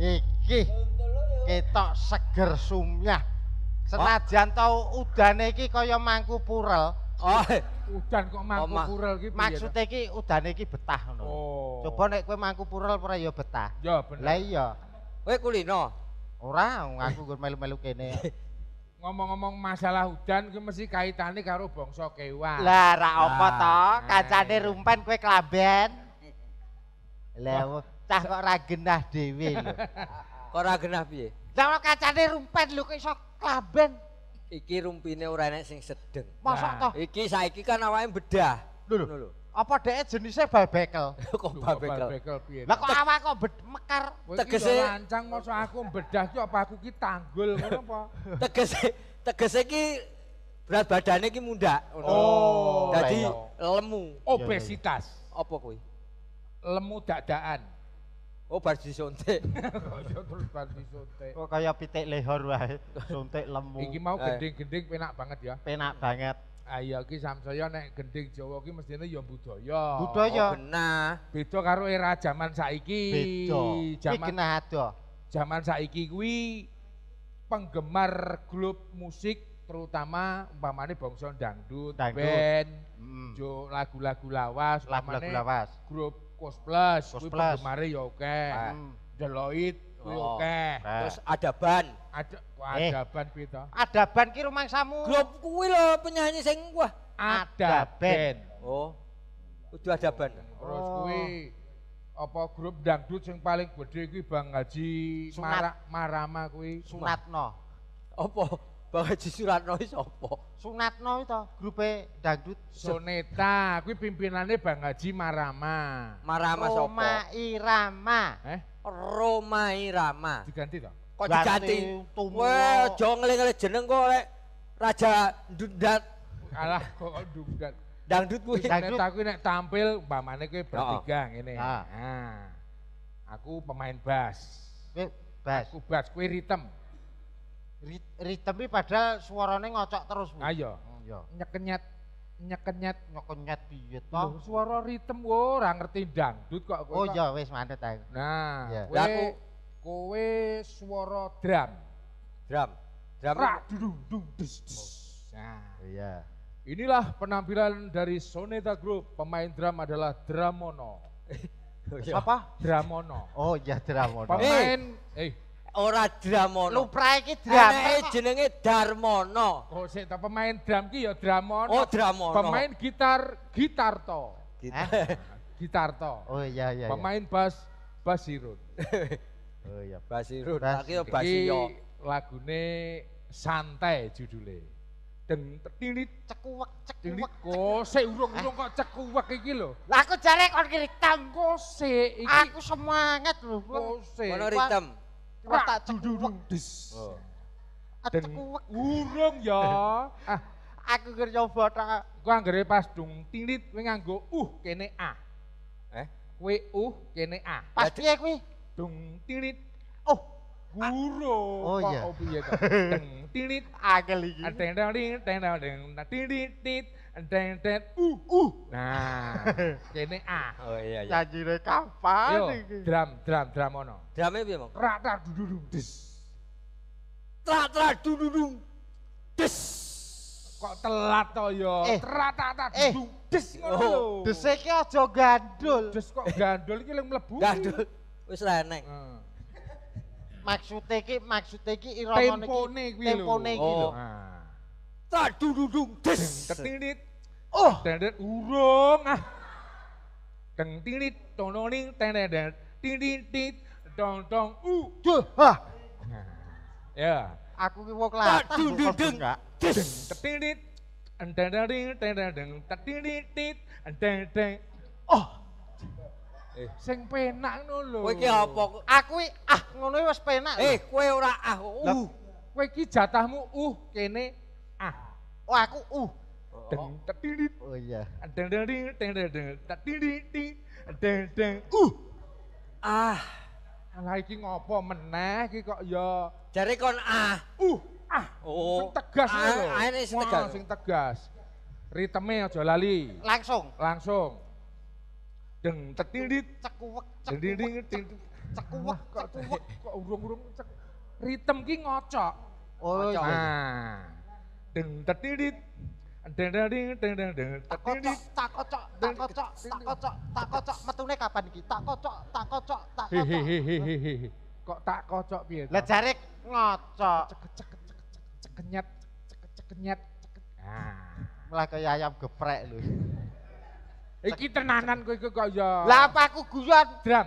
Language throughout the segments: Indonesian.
iki ketok seger sumyah senajan tau udane iki kaya mangku purel oh udan kok mangku oh, purel iki maksud e iki udane iki betah ngono oh. coba nek kowe mangku purel ora ya betah ya bener lah iya kowe kulino ora aku gur melu-melu kene ngomong-ngomong masalah hujan ku mesti kaitane karo bangsa kewan. Lah ra apa to? Kacane rumpen kowe kelaben. Lah cah kok ora genah dhewe lho. Kok ora genah piye? Lah kok kacane rumpet lho kok iso klamben. Iki rumpine ora enek sing sedeng. Mosok nah, Iki saiki kan awake bedah. Lho lho. Apa dhek jenisnya babekel? kok babekel? Babekel piye? Lah kok awak kok mekar? Tegese lancang mosok aku bedah ki apa aku ki tanggul ngono apa? Tegese tegese ki berat badannya ki muda. Oh. jadi iya. lemu. Obesitas. Apa kui, Lemu dadaan. Oh bar disuntik. Kaya bar disuntik. Kok oh, kaya pitik lehor wae, suntik lemu. Iki mau eh. gending-gending penak banget ya. Penak banget. Ayo ah, iya, iki samsaya nek gending Jawa iki mestine ya budaya. Budaya. Oh, benar. Beda karo era jaman saiki. Beda. Jaman ada. Jaman saiki kuwi penggemar grup musik terutama umpamane bangsa dangdut, dangdut. band, hmm. lagu-lagu lawas, lagu-lagu lawas. Grup Cosplus, plus, penggemare ya akeh. Ah. Hmm. Deloitte kuwi oh. akeh. Ah. Terus ada ban. Ada eh. ada ban kuwi Ada ban ki rumangsamu. Grup kuwi lho penyanyi sing wah. Ada ban. Oh. Kudu ada ban. Terus oh. kuwi apa grup dangdut sing paling gede kuwi Bang Haji Sunat. Mara, Marama kuwi. Sunatno. Apa? Bang Haji Suratno iki sapa? Sunatno itu grupe dangdut Soneta, kuwi pimpinannya Bang Haji Marama. Marama sapa? Roma Irama. Eh? Roma Irama. Diganti to? Kok diganti? Wah, aja ngeling-eling jeneng kok lek Raja Dundat. Alah kok Dundat. Dangdut kuwi. Dangdut aku nek tampil umpamane kuwi bertiga oh. ngene. Nah. Aku pemain bass. Kowe bass. Aku bass kuwi ritem. Ritme padahal suarane ngocok terus. Ayo. Ah, iya. Hmm, iya. Nyekenyet nyekenyet nyekenyet piye to? Suara ritem ora ngerti dangdut kok Oh iya wis mantep ae Nah, yeah. kowe, aku kowe suara drum. Drum. Drum. Ra dung dung des Nah, iya. Inilah penampilan dari Soneta Group. Pemain drum adalah Dramono. Oh, iya. Siapa? Dramono. Oh iya Dramono. Pemain eh, eh Ora Dramono. Luprae iki Dramono. Anake jenenge Darmono. Oh, sik ta pemain drum ki ya Dramono. Oh, Dramono. Pemain gitar Gitarto. Gitar. Eh? Gitarto. Oh iya iya. iya. Pemain bass Basirun. oh iya, Basirun. Lagi ya Basio. Lagune santai judulnya. deng tili cekuwek cekuwek kose urung-urung kok cekuwek iki lho lah aku jare kon ki ritem kose iki aku semangat lho kose ono ritem Wes tak jendurung dis. Oh. Acekuwek. Urung ya. Ah, aku gur nyoba ta. Ku anggere pas dung nganggo uh kene a. Eh, kowe uh kene a. Pas piye ya kuwi? Dung Oh, urung. Oh iya. iya dung ding ding den den uh uh. Nah, kene A. Ah. Oh iya iya. Cacire kapan Yo, iki? Drum, drum, drum ono. Drume piye, Mong? Trak dududung des. Trak trak dududung des. Kok telat to yo. Eh. Trak trak trak eh. dudung des ngono oh. lho. Des iki aja gandul. Des kok gandul iki ling mlebu. Gandul. Wis leneng. Heeh. Maksud iki maksud iki irama niki tempone kuwi lho. Tempone iki lho. Oh. Nah tak dung dung des oh tendet urung ah teng tinit tononing tenedet tinitit dong dong u duh ah ya aku ki wong tak dung dung dung des tetinit endendering tendendeng tetinitit endendeng oh Eh. Sing penak ngono lho. Kowe apa? Aku ah ngono pas penak. Eh, kue ora ah. Uh. kue iki jatahmu uh kene ah. Oh aku Uh. Deng oh. tadidit. Oh iya. Deng deng ding deng deng deng tadidit ding deng deng uh, Ah. Alah iki ngopo meneh iki kok ya jare kon ah. Uh ah. Oh. Sing tegas ah, lho. Ah, ini sing tegas. sing tegas. Ritme aja lali. Langsung. Langsung. Deng tadidit cekuwek cekuwek cekuwek cekuwek kok urung-urung ritem ki ngocok. Oh, ngocok. Iya. Nah deng tetidit deng deng deng deng deng tak kocok tak kocok tak kocok tak kocok tak kocok metune kapan iki tak kocok tak kocok tak kocok kok tak kocok piye lah jare ngocok cek cek malah kayak ayam geprek lho iki tenanan kowe kok ya lah apa aku guyon dram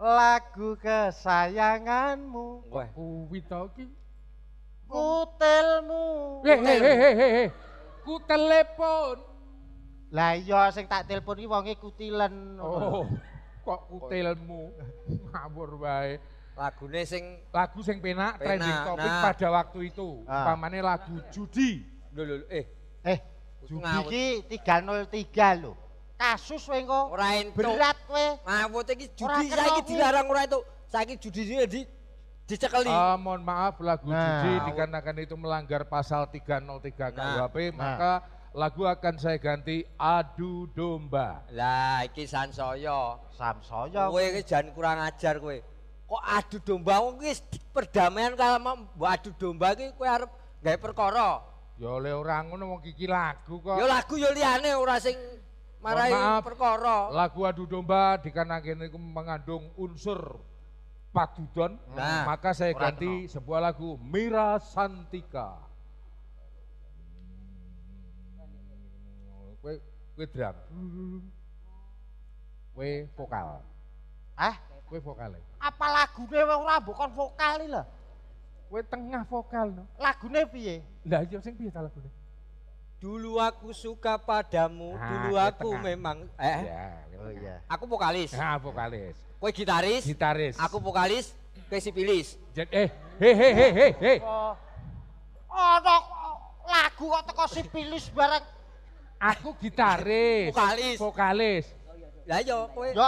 lagu kesayanganmu Wah, kuwi tau he he, he, he, he. ku lah iya sing tak telepon iki wonge kutilen oh, oh. kok kutelmu ngawur wae lagune sing lagu sing penak, trending topic pada waktu itu ah. pamane lagu judi lho lho eh eh judi iki 303 lho kasus kowe engko. Ora Berat kowe. Mawut iki judi saiki dilarang ora tuh, Saiki judi di dicekeli. Ah, mohon maaf lagu nah, judi dikarenakan itu melanggar pasal 303 nah, KUHP nah. maka nah. lagu akan saya ganti adu domba. Lah iki sansaya. Samsaya. Kowe iki jangan kurang ajar kowe. Kok adu domba wong iki perdamaian kalau mau adu domba iki kowe arep gawe perkara. Ya oleh orang ngono wong iki lagu kok. Ya lagu ya liyane ora sing Marai maaf, perkara. Lagu adu domba dikarenakan itu mengandung unsur padudon, nah, maka saya ganti no. sebuah lagu Mira Santika. Kue kue drum. Kue vokal. Ah, Kue vokal. Apa lagune ora Kan vokal lah. Kue tengah vokal no. Lagune piye? Lah iya sing piye lagunya. Dulu aku suka padamu, nah, dulu iya, aku tengah. memang iya, eh ya, oh, iya. Aku vokalis. Nah, vokalis. kue gitaris? Gitaris. Aku vokalis, kowe sipilis. Eh, he he he he he. Oh, ono lagu kok teko sipilis bareng. Aku gitaris. Vokalis. Vokalis. Ya iya kowe. Yo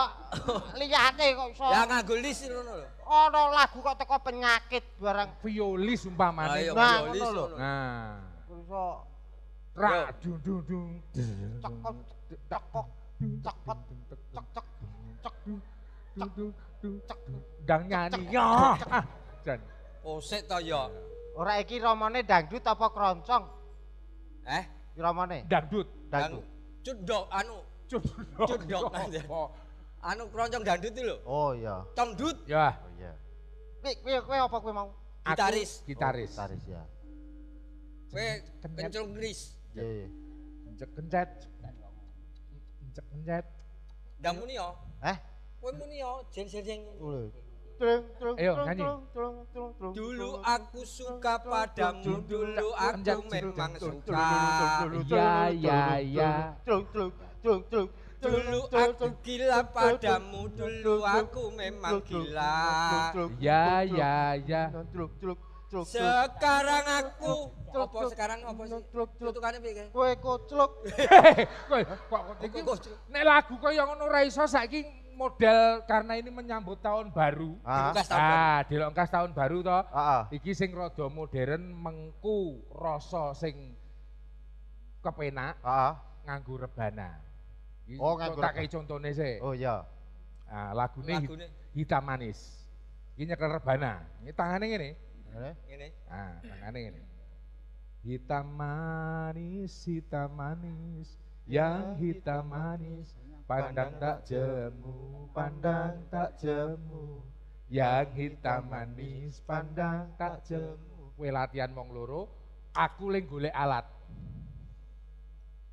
liyane kok so Ya nganggo lis ngono Oh, lagu kok teko penyakit bareng violis umpamane. Ah, iya, nah, violis. Nah ra dung dung dung cekot cekok cekot cek cek cek cek cek dang nyanyi yo ah, jan oh to yo ora iki romone dangdut apa kroncong eh romone dangdut dangdut cudok anu cudok anu. Ya. anu kroncong dangdut itu lho oh iya congdut ya oh iya kowe kowe apa kowe mau gitaris gitaris oh, gitaris ya kowe kencung gris Injek kencet. Injek kencet. Ndang muni yo. Heh? Kowe muni yo, jeng-jeng. Ayo nyanyi. Dulu aku suka padamu, dulu aku memang suka. Ya ya ya. Dulu aku gila padamu, dulu aku memang gila. Ya ya ya cluk sekarang aku cluk apa sekarang apa sih cluk cluk tukane piye kowe kocluk eh, kowe kok iki nek lagu koyo ngono ra iso saiki model karena ini menyambut tahun baru. Ah, tahun ah tahun baru toh. Ah, ah, Iki sing rada modern mengku rasa sing kepenak. Ah, ah. rebana. oh, nganggo. Tak contone sih. Oh iya. Nah, lagu ini hitam manis. Ini nyekel rebana. Ini tangannya ini ini. Ah, tangan ini. Hitam manis, hitam manis, yang hitam manis, pandang tak jemu, pandang tak jemu. Yang hitam manis, pandang tak jemu. Kue latihan mong loro, aku leng golek alat.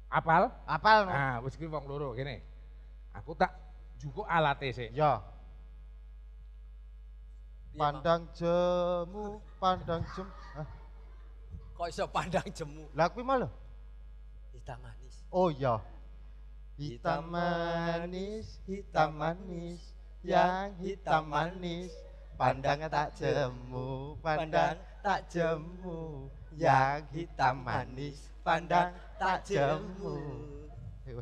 Apal? Apal. Nah, wis kuwi wong loro kene. Aku tak juga alat sih. Ya. Pandang jemu, pandang jemu. Kok iso pandang jemu? Lah kuwi malah. Hitam manis. Oh iya. Hitam manis, hitam manis, yang hitam manis. Pandang tak jemu, pandang tak jemu, yang hitam manis, pandang tak jemu. Eh,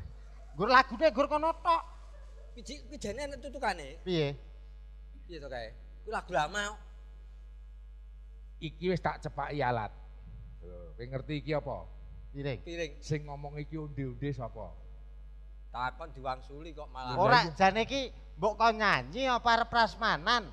gur lagune gur kono tok. Kuwi jane tutukane. Piye? Piye to kae? Kuwi lagu lama. Iki wis tak cepaki alat. Kowe ngerti iki apa? Piring. Piring. Sing ngomong iki onde-onde sapa? Takon diwangsuli kok malah. Ora iya. jane iki mbok kon nyanyi apa prasmanan?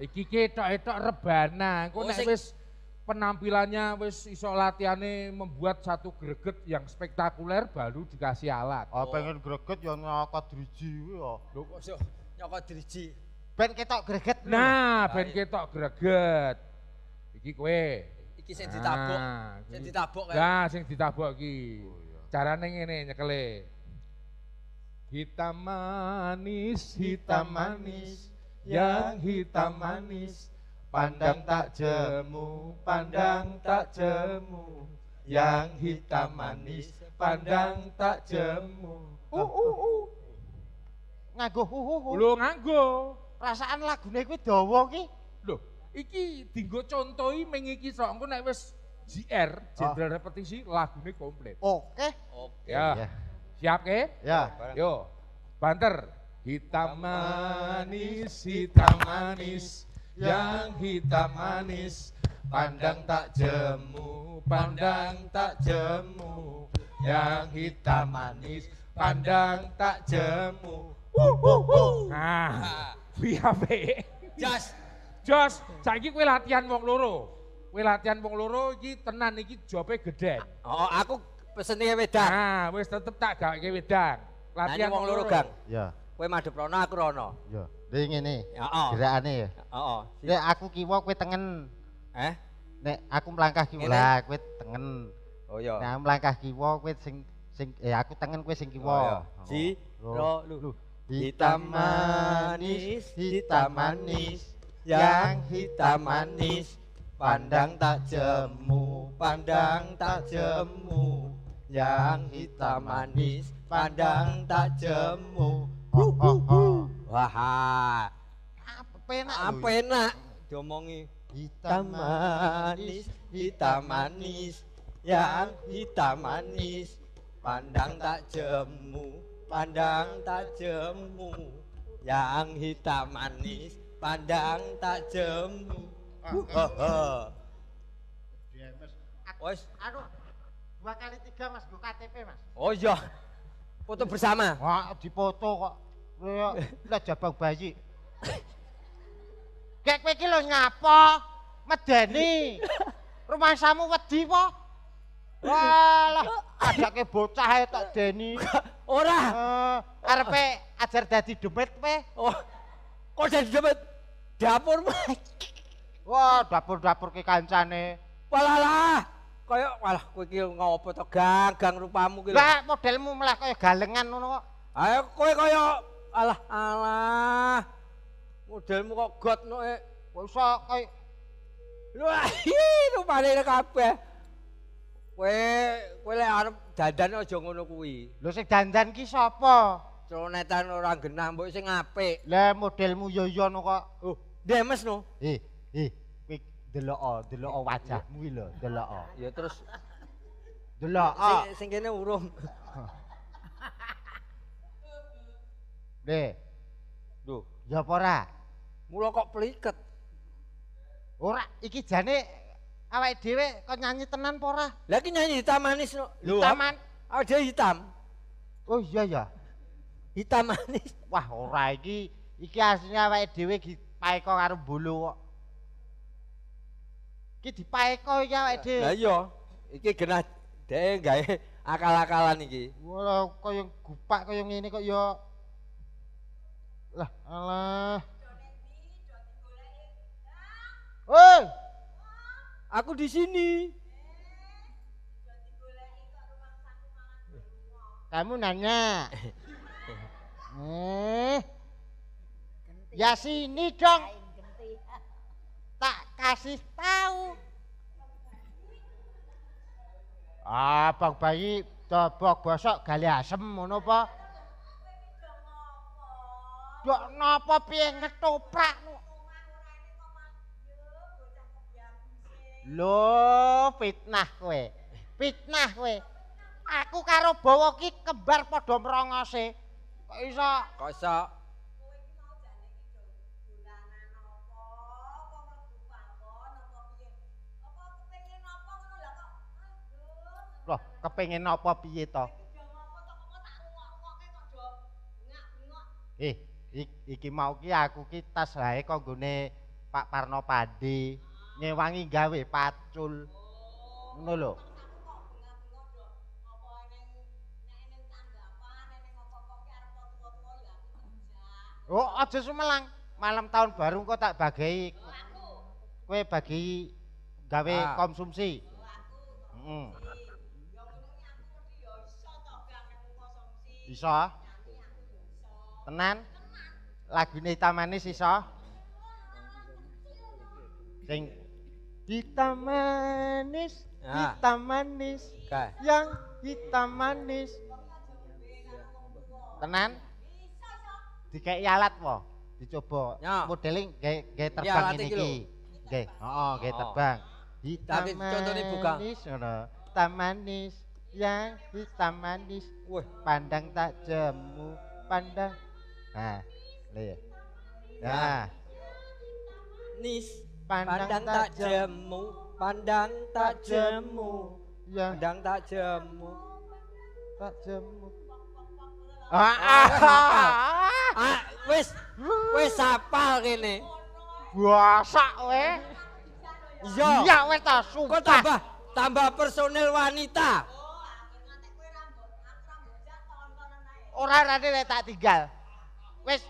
Iki ketok-etok rebana. Engko oh, nek wis penampilannya wis iso latihane membuat satu greget yang spektakuler baru dikasih alat. Oh, oh. pengen greget yang nyokot driji kuwi ya. Lho kok nyokot driji? Ben ketok greget. Nah, ah, ben iya. ketok greget. Iki kowe. Iki sing ditabok. Nah, sing ditabok kae. Nah, sing ditabok iki. Oh, iya. Carane ngene nyekele. Hitam manis, hitam manis, yang hitam manis, pandang tak jemu, pandang tak jemu, yang hitam manis, pandang tak jemu. Uh, uh, uh. Nganggo, uh, uh, uh. Lu nganggo. Rasaan lagune kuwi dawa ki. Lho, iki dienggo contohi mengiki iki sok engko nek wis JR, jenderal oh. Ah. repetisi lagune komplit. Oke. Okay. Oke. Okay. Ya. Yeah. Siap ke? Ya. Yeah. Yo. Banter. Hitam manis, hitam manis, yang hitam manis, pandang tak jemu, pandang tak jemu, yang hitam manis, pandang tak jemu. Uh uh uh. Nah. BHP, PE. Jos. Jos, saiki kowe latihan wong loro. Kowe latihan wong loro iki tenan iki jobe gede. Oh, aku pesene wedang. Nah, wis tetep tak gaweke wedang. Nah, latihan wong loro, Gang. Ya. Kowe madhep rono, aku rono. Ya. Dhe ngene. Heeh. Gerakane ya. Heeh. Oh. Ya. Oh, oh. Nek aku kiwa kowe tengen. Eh? Nek aku melangkah kiwa, lah kowe tengen. Oh iya. Nek nah, melangkah kiwa kowe sing sing eh aku tengen kowe sing kiwa. Oh, iya. Si, ro, lu. Hitam manis, hitam manis, yang hitam manis, pandang tak jemu, pandang tak jemu, yang hitam manis, pandang tak jemu. Oh, oh, oh. Wah, apa enak? Apa enak? Diomongi hitam manis, hitam manis, yang hitam manis, pandang tak jemu, pandang tajammu yang hitam manis pandang tajammu ah, eh. Wes. Anu dua kali tiga mas gue KTP mas. Oh iya. Foto bersama. Wah dipoto kok. Iya, lah jabang bayi. Kek kowe iki lho nyapa? Medeni. Rumah samu wedi po? Walah, adake bocah ae tok Deni. Ora. Uh, arepe ajar dadi dompet pe. Oh. Kok dadi dompet Dapur Wah, dapur-dapur ki kancane. Walalah. Kaya walah kowe iki ngopo to gang, gang rupamu ki. Lah modelmu malah kaya galengan ngono kok. Ayo kowe kaya alah alah. Modelmu kok got noke. Eh. Kok iso kaya Lho, rupane kabeh. Kowe kowe arep dandan aja ngono kuwi. Lho sing dandan ki sapa? Cronetan orang genah mbok sing apik. Lah modelmu yo yo no kok. Oh, demes no. Eh, eh, kowe delok delok eh, wajahmu iki lho, delok. Ya terus delok. Sing sing kene urung. Nih. Duh, ya apa ora? Mula kok pliket. Ora, iki jane awake dhewe kok nyanyi tenan apa ora? Lah nyanyi hitam manis no. Lho. manis. Oh, hitam. Oh iya ya. Hitam manis. Wah, ora iki iki asline awake dhewe dipaeko karo bolo kok. Iki dipaeko iki awake dhewe. Lah iya. Iki genah dhek gawe akal-akalan iki. Wala kaya gupak kaya ngene kok ya Lah, alah. Oh, Aku di sini. Kamu nanya. Eh. Ya sini dong. Tak kasih tahu. Ah, bang bayi tobok bosok gali asem ngono apa? Yo napa piye ngetoprak lo fitnah kowe fitnah kowe aku karo bawa ki kembar padha mrongose kok iso kok iso loh kepengen apa piye to eh iki mau ki aku ki tas lae kok gune Pak Parno Padi nyewangi gawe pacul ngono lho Oh, aja sumelang. Malam tahun baru kok tak bagi. Kowe bagi gawe ah. konsumsi. Heeh. Mm. Bisa. Tenan. Lagune tamane sisa. Sing hitam manis nah. hitam manis okay. yang hitam manis tenan dikai alat po dicoba ya. modeling gay, gay terbang ya, ini ki gay oh, oh gay terbang hitam Tapi manis contohnya buka. hitam manis yang hitam manis Wih. pandang tak jemu pandang nah lihat ya. nah. Ya. nah. nis pandang tak jemu pandang tak jemu pandang tak jemu tak jemu ah ah ah, ah. ah wis wis apa kene biasa we iya iya we ta sumpah tambah tambah personil wanita Oh, Orang-orang ini tak tinggal. Wes,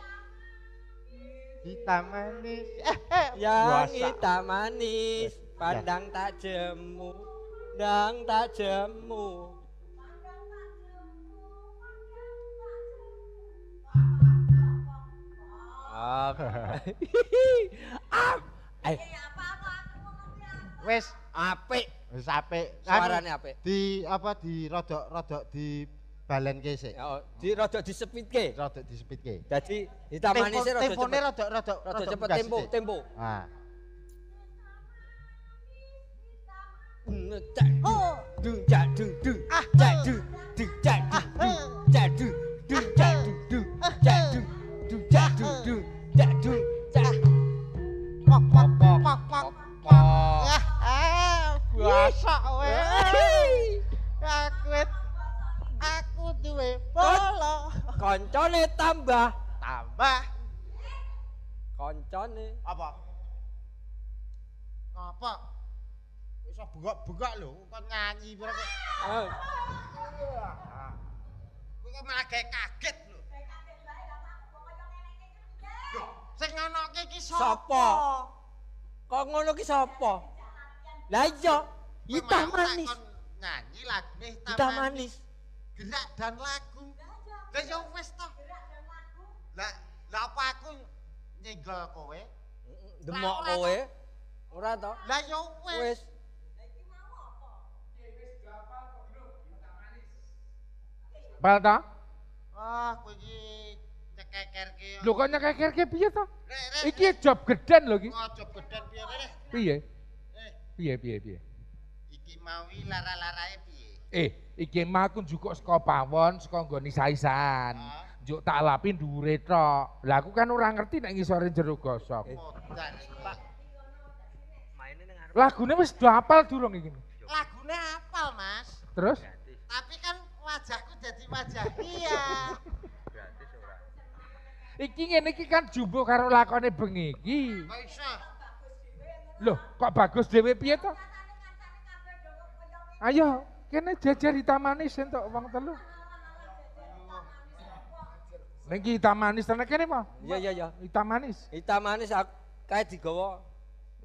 hitam manis eh, eh. yang Wasa. hitam manis ya. pandang tak jemu pandang tak jemu Am. Am. Eh. Wes apik. Wis apik. Suarane apik. Di apa di rodok-rodok di balen ke sik. Oh, di rada disepitke. Rada disepitke. Dadi ditamani sik rada tempone rada rada rada cepet tempo, tempo. Oh. Sopo, Kok ngono ki sapa? Lah iya, hitam manis. Nyanyi lagune hitam manis. Gerak dan lagu. Lah ya wis to. Lah lah apa aku nyenggol kowe? Demok kowe. Ora to? Lah ya wis. Palta? Iya, ah, kowe keker ki. Lho kok nyekeker ki piye to? Iki job geden lho iki. Oh, job geden piye rek? Piye? Eh. Piye piye piye? Iki mawi lara-larae piye? Eh, iki mah aku njukuk saka pawon saka nggone saisan. Oh. Ah. Juk tak lapi dhuwure tok. Lah aku kan ora ngerti nek ngisore jero gosok. Eh. Modar iki, Pak. Maine ning arep. Lagune wis do apal durung iki. Lagune apal, Mas. Terus? Tapi kan wajahku jadi wajah dia. Iki ini iki kan jumbo karo lakonnya bengi iki. Loh, kok bagus dhewe piye to? Ayo, kene jajar hitam manis entuk wong telu. Lagi hitam manis tenan kene apa? Iya iya iya. Hitam manis. Hitam manis kae digawa.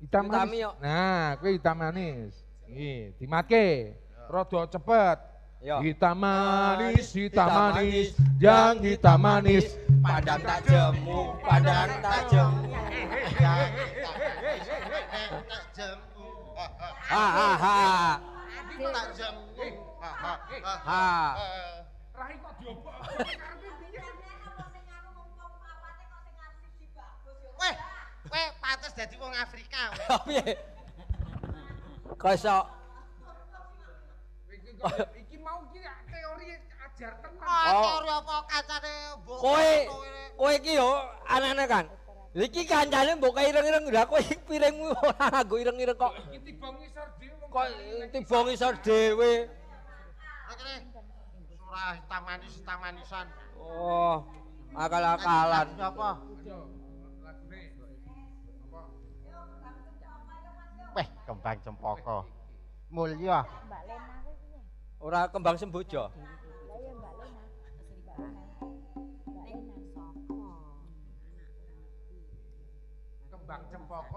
Hitam manis. Nah, kuwi hitam manis. Iki dimatke. Rodo cepet. Yo. Iya. Hitam manis, hitam manis, yang hitam manis, padang tak jemu padang tak jemu tak jemu ha ha ha tak jemu ha ha ha rai kok diobok Weh, weh pantes jadi wong Afrika. Oh, piye? Kok iki mau ki teori ajar tenan. Oh, oh. teori apa kancane Koe, koe iki yo anane kan iki kancane mbok ireng-ireng lha kowe piringmu ora nganggo ireng-ireng kok iki tiba ngisor dhewe kok tiba ngisor dhewe surah tamanis tamanisan oh akal-akalan sapa Wah, kembang cempaka. Mulya. Mbak Lena Ora kembang sembojo. Lah iya Mbak Lena. Bang Cempoko.